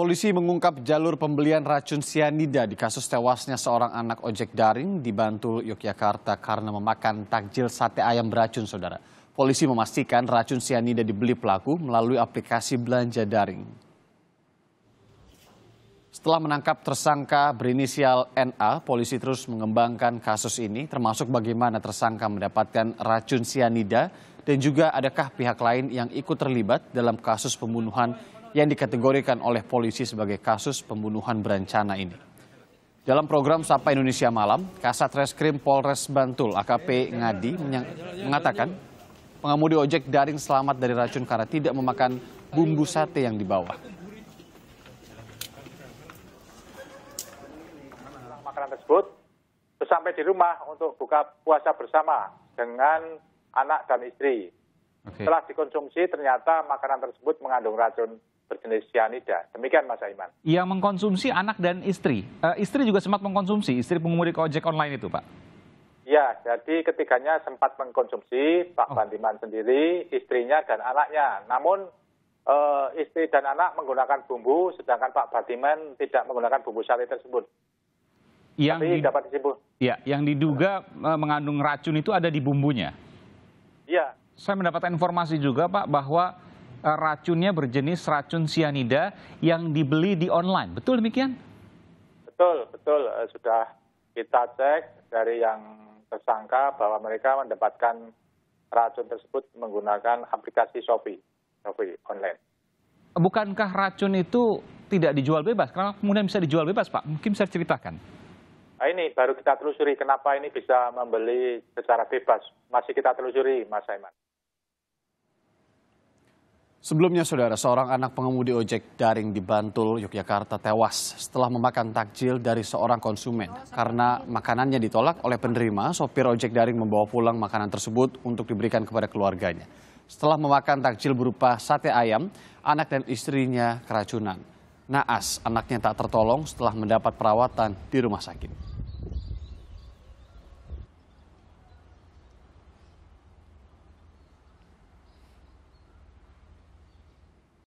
Polisi mengungkap jalur pembelian racun sianida di kasus tewasnya seorang anak ojek daring di Bantul, Yogyakarta karena memakan takjil sate ayam beracun, saudara. Polisi memastikan racun sianida dibeli pelaku melalui aplikasi belanja daring. Setelah menangkap tersangka berinisial NA, polisi terus mengembangkan kasus ini, termasuk bagaimana tersangka mendapatkan racun sianida dan juga adakah pihak lain yang ikut terlibat dalam kasus pembunuhan yang dikategorikan oleh polisi sebagai kasus pembunuhan berencana ini. Dalam program Sapa Indonesia Malam, Kasat Reskrim Polres Bantul AKP Ngadi mengatakan pengemudi ojek daring selamat dari racun karena tidak memakan bumbu sate yang dibawa. Makanan tersebut sampai di rumah untuk buka puasa bersama dengan anak dan istri. Okay. Setelah dikonsumsi ternyata makanan tersebut mengandung racun berjenis cyanida. Demikian Mas Aiman. Yang mengkonsumsi anak dan istri. E, istri juga sempat mengkonsumsi, istri pengemudi ojek online itu Pak? Ya, jadi ketiganya sempat mengkonsumsi, Pak oh. Bandiman sendiri, istrinya dan anaknya. Namun e, istri dan anak menggunakan bumbu, sedangkan Pak Bandiman tidak menggunakan bumbu sari tersebut yang di, dapat Ya, yang diduga e, mengandung racun itu ada di bumbunya. Iya. Saya mendapatkan informasi juga Pak bahwa Eh, racunnya berjenis racun sianida yang dibeli di online. Betul demikian? Betul, betul. Eh, sudah kita cek dari yang tersangka bahwa mereka mendapatkan racun tersebut menggunakan aplikasi Shopee, Shopee online. Bukankah racun itu tidak dijual bebas? Karena kemudian bisa dijual bebas, Pak? Mungkin bisa ceritakan. Nah, ini baru kita telusuri kenapa ini bisa membeli secara bebas. Masih kita telusuri, Mas Aiman. Sebelumnya, saudara, seorang anak pengemudi ojek daring di Bantul, Yogyakarta tewas setelah memakan takjil dari seorang konsumen. Karena makanannya ditolak oleh penerima, sopir ojek daring membawa pulang makanan tersebut untuk diberikan kepada keluarganya. Setelah memakan takjil berupa sate ayam, anak dan istrinya keracunan. Naas, anaknya tak tertolong setelah mendapat perawatan di rumah sakit.